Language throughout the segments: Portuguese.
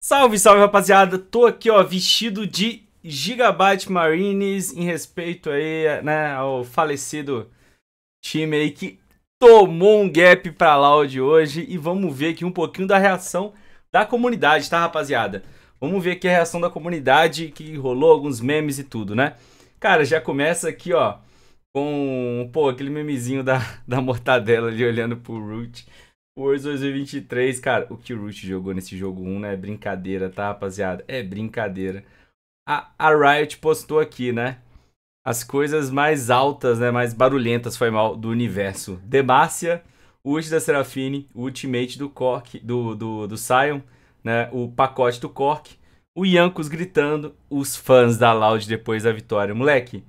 Salve, salve rapaziada, tô aqui ó, vestido de Gigabyte Marines em respeito aí, né, ao falecido time aí que tomou um gap pra Loud hoje e vamos ver aqui um pouquinho da reação da comunidade, tá rapaziada? Vamos ver aqui a reação da comunidade que rolou alguns memes e tudo, né? Cara, já começa aqui ó, com, pô, aquele memezinho da, da mortadela ali olhando pro Root. Wars 2023, cara, o que o Root jogou nesse jogo 1 né? é brincadeira, tá, rapaziada? É brincadeira. A, a Riot postou aqui, né? As coisas mais altas, né? Mais barulhentas, foi mal, do universo. Demacia, ult da Serafine, o ultimate do Cork, do, do, do Sion, né? O pacote do Cork, o Yankos gritando, os fãs da Loud depois da vitória. Moleque,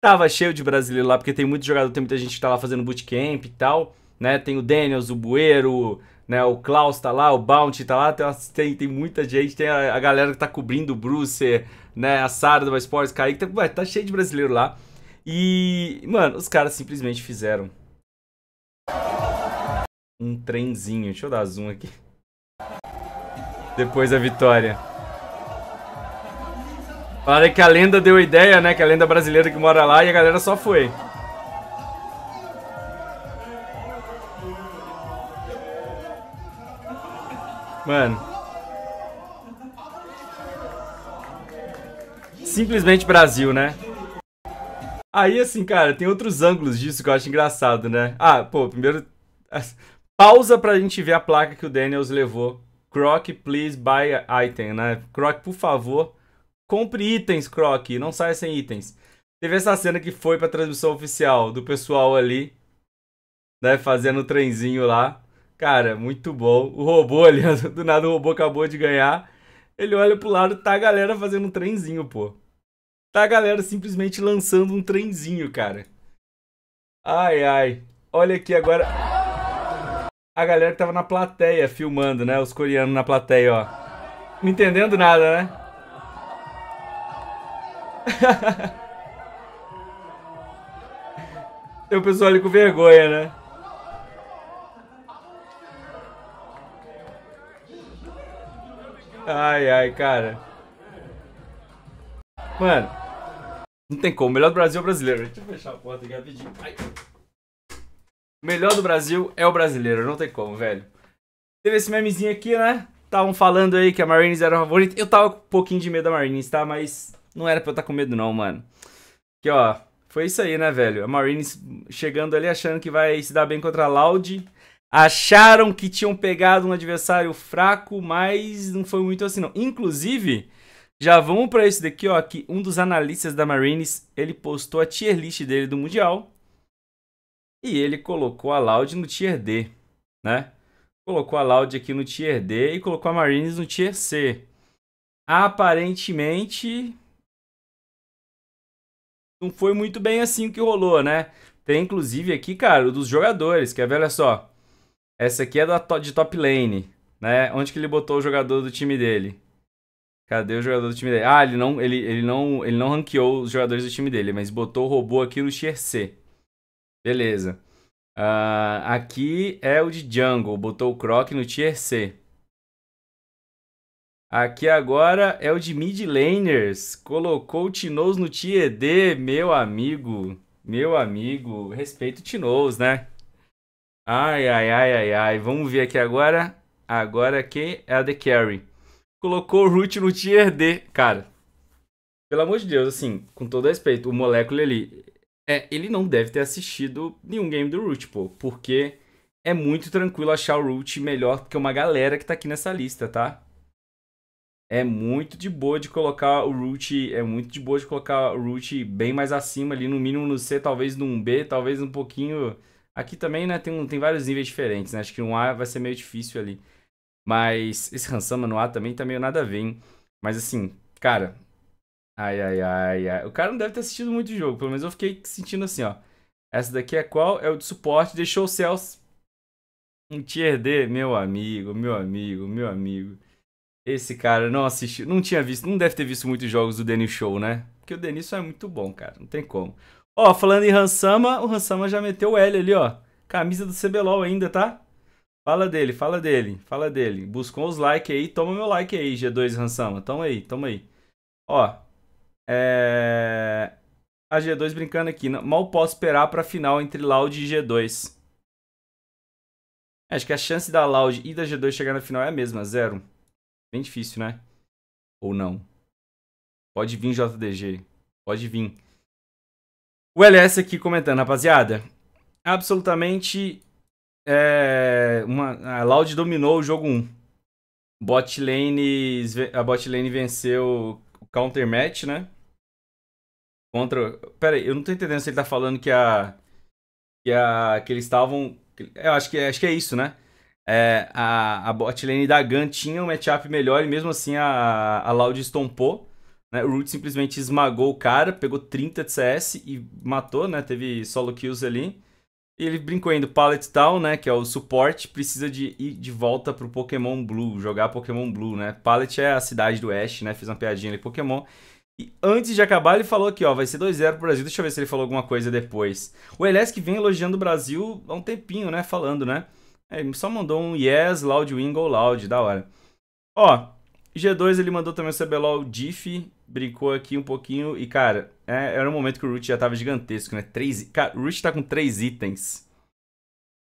tava cheio de brasileiro lá, porque tem muito jogador, tem muita gente que tá lá fazendo bootcamp e tal né? Tem o Daniels, o Bueiro, né? O Klaus tá lá, o Bounty tá lá, tem, tem muita gente, tem a, a galera que tá cobrindo o Bruce, né? A Sara do Sports, Kaique, tá, tá cheio de brasileiro lá. E, mano, os caras simplesmente fizeram um trenzinho. Deixa eu dar zoom aqui. Depois da vitória. Falaram que a lenda deu ideia, né? Que a lenda brasileira que mora lá e a galera só foi. Mano. Simplesmente Brasil, né? Aí, assim, cara, tem outros ângulos disso que eu acho engraçado, né? Ah, pô, primeiro. Pausa pra gente ver a placa que o Daniels levou. Croc, please buy item, né? Croc, por favor, compre itens, Croc. Não saia sem itens. Teve essa cena que foi pra transmissão oficial do pessoal ali, né? Fazendo o trenzinho lá. Cara, muito bom. O robô ali, do nada o robô acabou de ganhar. Ele olha pro lado, tá a galera fazendo um trenzinho, pô. Tá a galera simplesmente lançando um trenzinho, cara. Ai, ai. Olha aqui agora. A galera que tava na plateia filmando, né? Os coreanos na plateia, ó. Não entendendo nada, né? Tem o pessoal ali com vergonha, né? Ai, ai, cara. Mano, não tem como. Melhor do Brasil é o brasileiro. Deixa eu fechar a porta aqui rapidinho. Ai. Melhor do Brasil é o brasileiro. Não tem como, velho. Teve esse memezinho aqui, né? Estavam falando aí que a Marines era a favorita. Eu tava com um pouquinho de medo da Marines, tá? Mas não era pra eu estar tá com medo, não, mano. Aqui, ó. Foi isso aí, né, velho? A Marines chegando ali achando que vai se dar bem contra a Loud acharam que tinham pegado um adversário fraco, mas não foi muito assim não. Inclusive, já vamos para isso daqui, ó, que um dos analistas da Marines, ele postou a tier list dele do Mundial e ele colocou a Loud no tier D, né? Colocou a Loud aqui no tier D e colocou a Marines no tier C. Aparentemente não foi muito bem assim que rolou, né? Tem inclusive aqui, cara, o dos jogadores, quer ver? Olha só. Essa aqui é da, de top lane, né? Onde que ele botou o jogador do time dele? Cadê o jogador do time dele? Ah, ele não, ele, ele não, ele não ranqueou os jogadores do time dele, mas botou o robô aqui no tier C. Beleza. Uh, aqui é o de jungle, botou o Croc no tier C. Aqui agora é o de mid laners, colocou o Tinoz no tier D, meu amigo, meu amigo, respeito o Tinoz, né? Ai, ai, ai, ai, ai. Vamos ver aqui agora. Agora quem é a The Carry. Colocou o Root no tier D. Cara, pelo amor de Deus, assim, com todo respeito, o Molecule ali. É, ele não deve ter assistido nenhum game do Root, pô. Porque é muito tranquilo achar o Root melhor do que uma galera que tá aqui nessa lista, tá? É muito de boa de colocar o root, é muito de boa de colocar o root bem mais acima ali, no mínimo no C, talvez no b talvez um pouquinho Aqui também, né, tem, um, tem vários níveis diferentes, né? Acho que um A vai ser meio difícil ali. Mas esse Hansama no A também tá meio nada a ver, hein? Mas assim, cara. Ai, ai, ai, ai. O cara não deve ter assistido muito o jogo, pelo menos eu fiquei sentindo assim, ó. Essa daqui é qual? É o de suporte. Deixou o Celso um tier D. Meu amigo, meu amigo, meu amigo. Esse cara não assistiu, não tinha visto, não deve ter visto muitos jogos do Denis Show, né? Porque o Denis é muito bom, cara, não tem como. Ó, falando em Hansama, o Hansama já meteu o L ali, ó. Camisa do CBLOL ainda, tá? Fala dele, fala dele, fala dele. Buscou os likes aí, toma meu like aí, G2 Hansama. Toma aí, toma aí. Ó, é... A G2 brincando aqui. Mal posso esperar pra final entre Loud e G2. É, acho que a chance da Loud e da G2 chegar na final é a mesma, zero. Bem difícil, né? Ou não. Pode vir, JDG. Pode vir. O LS aqui comentando, rapaziada. Absolutamente. É, uma, a Loud dominou o jogo 1. Bot lane, a bot lane venceu o counter match, né? Contra. Pera aí, eu não tô entendendo se ele tá falando que a. Que, a, que eles estavam. Eu acho que, acho que é isso, né? É, a, a bot lane da Gun tinha um matchup melhor e mesmo assim a, a Loud estompou. Né? O Root simplesmente esmagou o cara, pegou 30 de CS e matou, né? Teve solo kills ali. E ele brincou indo Pallet Town, né? Que é o suporte, precisa de ir de volta pro Pokémon Blue, jogar Pokémon Blue, né? Pallet é a cidade do Ash, né? Fiz uma piadinha ali, Pokémon. E antes de acabar, ele falou aqui, ó, vai ser 2-0 pro Brasil. Deixa eu ver se ele falou alguma coisa depois. O Eles que vem elogiando o Brasil há um tempinho, né? Falando, né? É, ele só mandou um yes, loud, go loud, da hora. Ó, G2 ele mandou também o CBLOL Diff, brincou aqui um pouquinho e, cara, é, era um momento que o Root já tava gigantesco, né? Três, cara, o Root tá com três itens.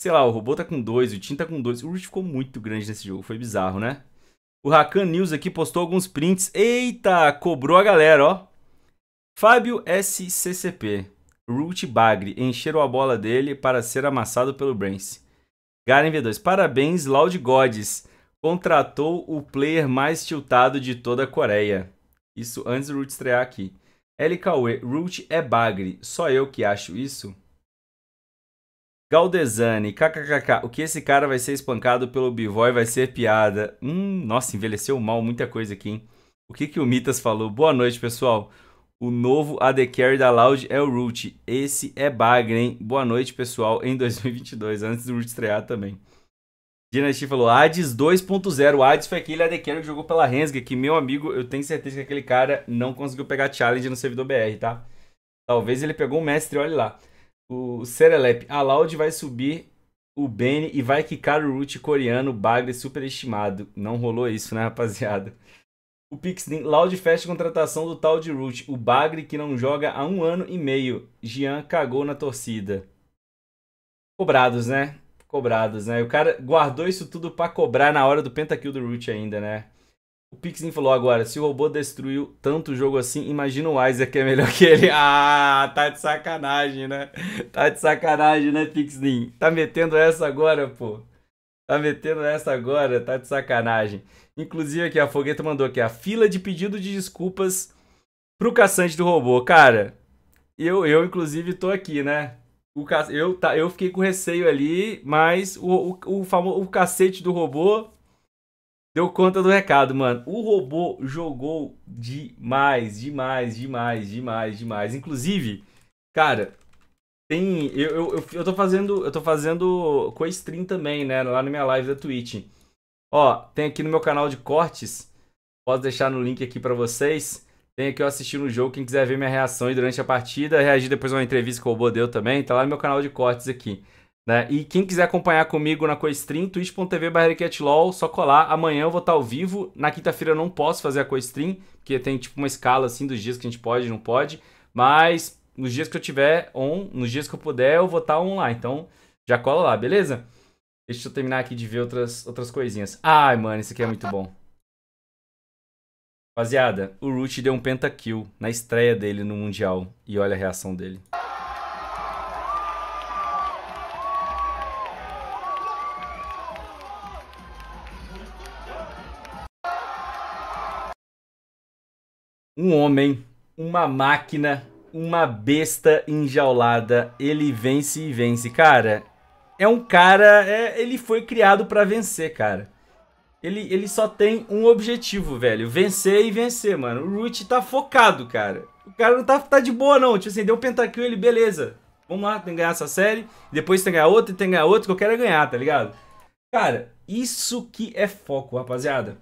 Sei lá, o robô tá com dois, o Tim tá com dois. O Root ficou muito grande nesse jogo, foi bizarro, né? O Rakan News aqui postou alguns prints. Eita, cobrou a galera, ó. Fábio SCCP. Root Bagre encheram a bola dele para ser amassado pelo Brains. Garen V2. Parabéns, Loud Gods contratou o player mais tiltado de toda a Coreia. Isso antes do Root estrear aqui. LKW, Root é bagre. Só eu que acho isso? Galdesani, kkkk. O que esse cara vai ser espancado pelo Bivoy vai ser piada. Hum, nossa, envelheceu mal muita coisa aqui, hein? O que, que o Mitas falou? Boa noite, pessoal. O novo AD Carry da Loud é o Root. Esse é bagre, hein? Boa noite, pessoal, em 2022, antes do Root estrear também. Dynasty falou, Hades 2.0. Hades foi aquele AD que jogou pela Rensga, que, meu amigo, eu tenho certeza que aquele cara não conseguiu pegar challenge no servidor BR, tá? Talvez ele pegou um mestre, olha lá. O Serelep, a Loud vai subir o Benny e vai quicar o root coreano Bagre superestimado. Não rolou isso, né, rapaziada? O Pixlin, Loud fecha contratação do tal de Root, o Bagre que não joga há um ano e meio. Jean cagou na torcida. Cobrados, né? cobrados, né? O cara guardou isso tudo para cobrar na hora do pentakill do Root ainda, né? O Pixin falou agora, se o robô destruiu tanto o jogo assim, imagina o Isaac que é melhor que ele. Ah, tá de sacanagem, né? Tá de sacanagem, né, Pixin? Tá metendo essa agora, pô. Tá metendo essa agora, tá de sacanagem. Inclusive aqui, a Fogueta mandou aqui, a fila de pedido de desculpas pro caçante do robô. Cara, eu, eu inclusive tô aqui, né? O ca... eu, tá, eu fiquei com receio ali, mas o, o, o, famo... o cacete do robô deu conta do recado, mano. O robô jogou demais, demais, demais, demais, demais. Inclusive, cara, tem. Eu, eu, eu, eu tô fazendo. Eu tô fazendo com a stream também, né? Lá na minha live da Twitch. Ó, tem aqui no meu canal de cortes. Posso deixar no link aqui para vocês. Tem aqui eu assisti um jogo, quem quiser ver minha reação e durante a partida, reagir depois a uma entrevista que o Robô deu também, tá lá no meu canal de cortes aqui. Né? E quem quiser acompanhar comigo na Coestream, twitch.tv barrequetlol, só colar. Amanhã eu vou estar ao vivo. Na quinta-feira eu não posso fazer a Coestream, porque tem tipo uma escala assim dos dias que a gente pode e não pode. Mas nos dias que eu tiver on, nos dias que eu puder, eu vou estar on lá. Então já cola lá, beleza? Deixa eu terminar aqui de ver outras, outras coisinhas. Ai, mano, isso aqui é muito bom. Rapaziada, o Root deu um pentakill na estreia dele no Mundial. E olha a reação dele. Um homem, uma máquina, uma besta enjaulada. Ele vence e vence. Cara, é um cara... É, ele foi criado para vencer, cara ele, ele só tem um objetivo, velho. Vencer e vencer, mano. O Root tá focado, cara. O cara não tá, tá de boa, não. Tipo assim, deu o Pentakill ele, beleza. Vamos lá, tem que ganhar essa série. Depois tem que ganhar outra, tem que ganhar outra, que eu quero é ganhar, tá ligado? Cara, isso que é foco, rapaziada.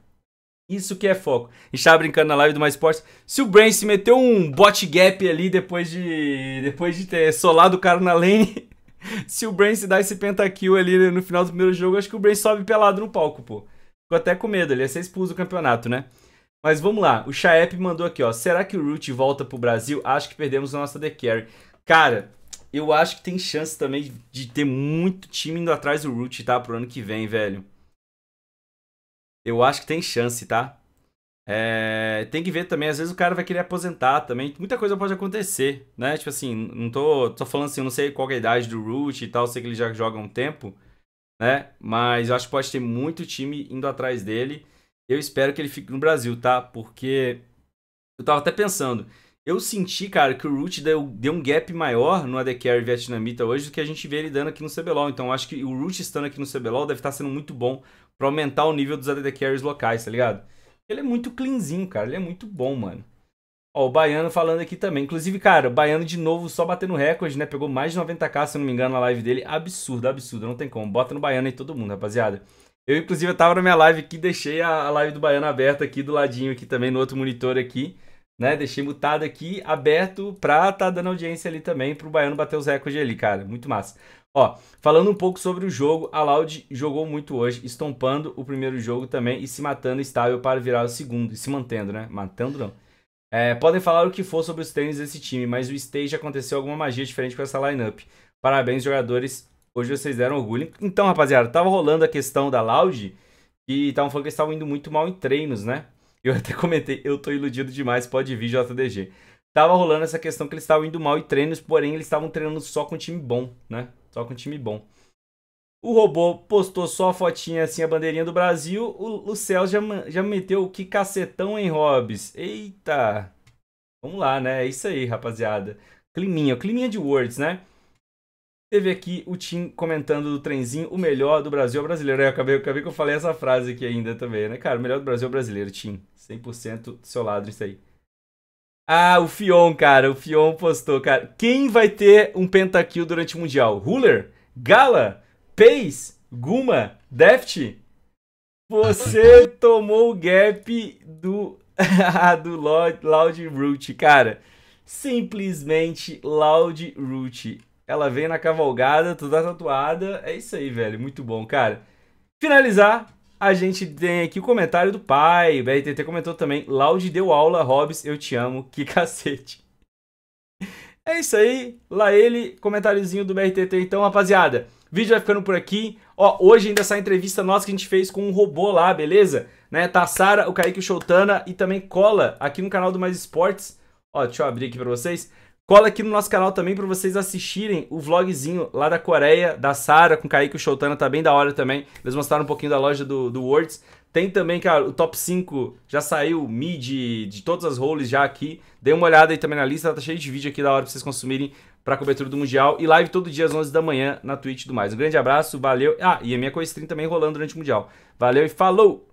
Isso que é foco. A gente tava brincando na live do Mais Esportes. Se o Brain se meteu um bot gap ali depois de depois de ter solado o cara na lane, se o Brain se dá esse pentakill ali no final do primeiro jogo, acho que o Brain sobe pelado no palco, pô. Ficou até com medo, ele ia ser expulso do campeonato, né? Mas vamos lá, o Chaep mandou aqui, ó. Será que o Root volta pro Brasil? Acho que perdemos a nossa The Carry. Cara, eu acho que tem chance também de ter muito time indo atrás do Root, tá? Pro ano que vem, velho. Eu acho que tem chance, tá? É... tem que ver também, às vezes o cara vai querer aposentar também. Muita coisa pode acontecer, né? Tipo assim, não tô, tô falando assim, não sei qual é a idade do Root e tal, sei que ele já joga há um tempo né? Mas eu acho que pode ter muito time indo atrás dele. Eu espero que ele fique no Brasil, tá? Porque eu tava até pensando. Eu senti, cara, que o Root deu, deu um gap maior no AD Carry vietnamita hoje do que a gente vê ele dando aqui no CBLOL. Então acho que o Root estando aqui no CBLOL deve estar tá sendo muito bom para aumentar o nível dos AD Carries locais, tá ligado? Ele é muito cleanzinho, cara. Ele é muito bom, mano. Ó, o Baiano falando aqui também. Inclusive, cara, o Baiano de novo só batendo recorde, né? Pegou mais de 90k, se não me engano, na live dele. Absurdo, absurdo. Não tem como. Bota no Baiano aí todo mundo, rapaziada. Eu, inclusive, eu tava na minha live aqui, deixei a live do Baiano aberta aqui do ladinho aqui também, no outro monitor aqui. Né? Deixei mutado aqui, aberto pra tá dando audiência ali também, pro Baiano bater os recordes ali, cara. Muito massa. Ó, falando um pouco sobre o jogo, a Loud jogou muito hoje, estompando o primeiro jogo também e se matando estável para virar o segundo, e se mantendo, né? Matando não é, podem falar o que for sobre os treinos desse time, mas o stage aconteceu alguma magia diferente com essa lineup. Parabéns, jogadores. Hoje vocês deram orgulho. Então, rapaziada, tava rolando a questão da Loud e estavam falando que eles estavam indo muito mal em treinos, né? Eu até comentei, eu tô iludido demais, pode vir, JDG. Tava rolando essa questão que eles estavam indo mal em treinos, porém eles estavam treinando só com time bom, né? Só com time bom. O robô postou só a fotinha assim, a bandeirinha do Brasil. O, o Celso já, já meteu o que cacetão em Hobbs. Eita! Vamos lá, né? É isso aí, rapaziada. Climinha, climinha de words, né? Teve aqui o Tim comentando do trenzinho, o melhor do Brasil é brasileiro. É, eu acabei, eu acabei que eu falei essa frase aqui ainda também, né? Cara, o melhor do Brasil é brasileiro, Tim. 100% do seu lado isso aí. Ah, o Fion, cara. O Fion postou, cara. Quem vai ter um pentakill durante o Mundial? Ruler? Gala? Pace, Guma, Deft, você tomou o gap do, do Loud, Loud Root, cara. Simplesmente Loud Root. Ela vem na cavalgada, toda tatuada. É isso aí, velho. Muito bom, cara. Finalizar, a gente tem aqui o comentário do pai. O BRTT comentou também. Loud deu aula, Hobbs, eu te amo. Que cacete. É isso aí. Lá ele, comentáriozinho do BRTT. Então, rapaziada. O vídeo vai ficando por aqui. Ó, hoje ainda essa entrevista nossa que a gente fez com um robô lá, beleza? Né? Tá a Sara, o Kaique o Shoutana e também cola aqui no canal do Mais Esportes. Ó, deixa eu abrir aqui pra vocês. Cola aqui no nosso canal também para vocês assistirem o vlogzinho lá da Coreia, da Sara, com o Kaique e o Shoutana, tá bem da hora também. Eles mostraram um pouquinho da loja do, do Words. Tem também, cara, o top 5 já saiu mid de, de todas as roles já aqui. Dê uma olhada aí também na lista, tá cheio de vídeo aqui da hora pra vocês consumirem para cobertura do Mundial e live todo dia às 11 da manhã na Twitch do Mais. Um grande abraço, valeu. Ah, e a minha coisa também rolando durante o Mundial. Valeu e falou!